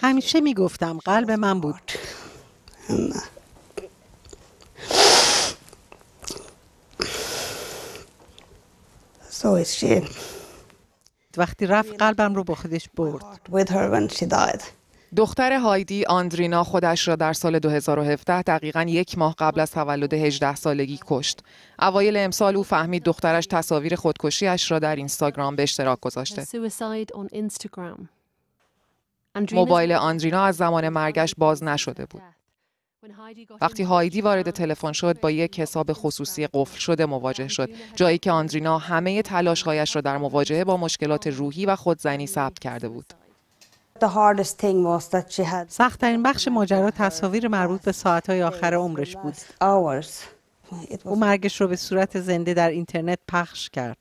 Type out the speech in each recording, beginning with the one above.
همیشه می گفتم قلب من بود uh, وقتی رفت قلبم رو با خودش برد دختر هایدی آندرینا خودش را در سال 2017 دقیقا یک ماه قبل از تولد 18 سالگی کشت. اوایل امسال او فهمید دخترش تصاویر خودکشیش را در اینستاگرام به اشتراک گذاشته. موبایل آندرینا از زمان مرگش باز نشده بود. وقتی هایدی وارد تلفن شد با یک حساب خصوصی قفل شده مواجه شد جایی که آندرینا همه تلاشهایش را در مواجهه با مشکلات روحی و خودزنی ثبت کرده بود سختترین بخش ماجرا تصاویر مربوط به ساعتهای آخر عمرش بود او مرگش رو به صورت زنده در اینترنت پخش کرد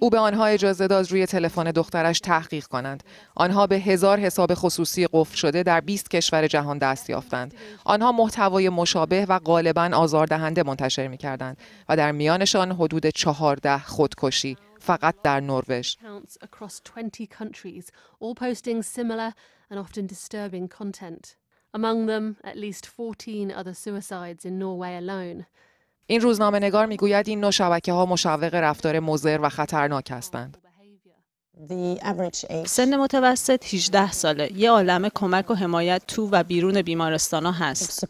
او به آنها اجازه داد روی تلفن دخترش تحقیق کنند. آنها به هزار حساب خصوصی قفل شده در 20 کشور جهان دست یافتند. آنها محتوای مشابه و غالبا آزاردهنده منتشر می کردند و در میانشان حدود 14 خودکشی فقط در نروژ. Among them, at least 14 other suicides in Norway alone. این روزنامه نگار میگوید این نوع شبکه ها مشوق رفتار مضر و خطرناک هستند. سن متوسط 18 ساله یه عالم کمک و حمایت تو و بیرون بیمارستان ها هست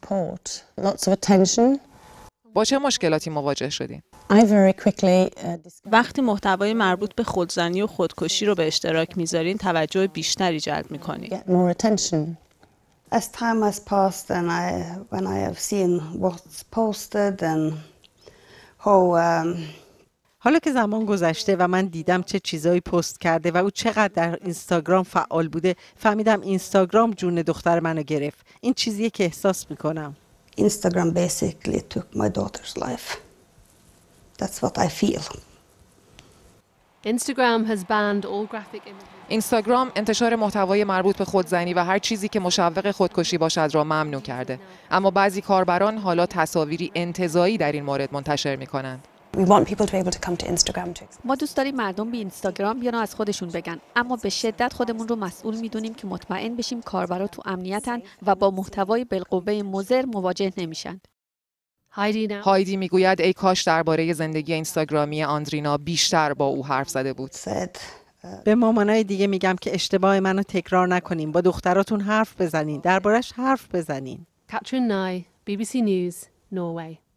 با چه مشکلاتی مواجه شدین؟ uh, وقتی محتوای مربوط به خودزنی و خودکشی رو به اشتراک میذارین توجه بیشتری جلب میکنین as time has passed and I, when I have seen what's posted and how um, حالا که زمان گذشته و من دیدم چه چیزایی پست کرده و او چقدر در اینستاگرام فعال بوده فهمیدم اینستاگرام جون دختر منو گرفت این چیزیه که احساس میکنم Instagram basically took my daughter's life. That's what I feel. اینستاگرام انتشار محتوای مربوط به خودزنی و هر چیزی که مشوق خودکشی باشد را ممنوع کرده اما بعضی کاربران حالا تصاویری انتظایی در این مورد منتشر می کنند ما دوست داریم مردم به اینستاگرام بیان از خودشون بگن اما به شدت خودمون رو مسئول میدونیم که مطمئن بشیم کاربرا تو امنیتن و با محتوای بالقوه مزر مواجه نمیشند. هایدی میگوید ای کاش درباره زندگی اینستاگرامی آندرینا بیشتر با او حرف زده بود. Uh, به مامانای دیگه میگم که اشتباه منو تکرار نکنیم. با دختراتون حرف بزنین دربارش حرف بزنین. کاترین نای بی بی سی نیوز نروژ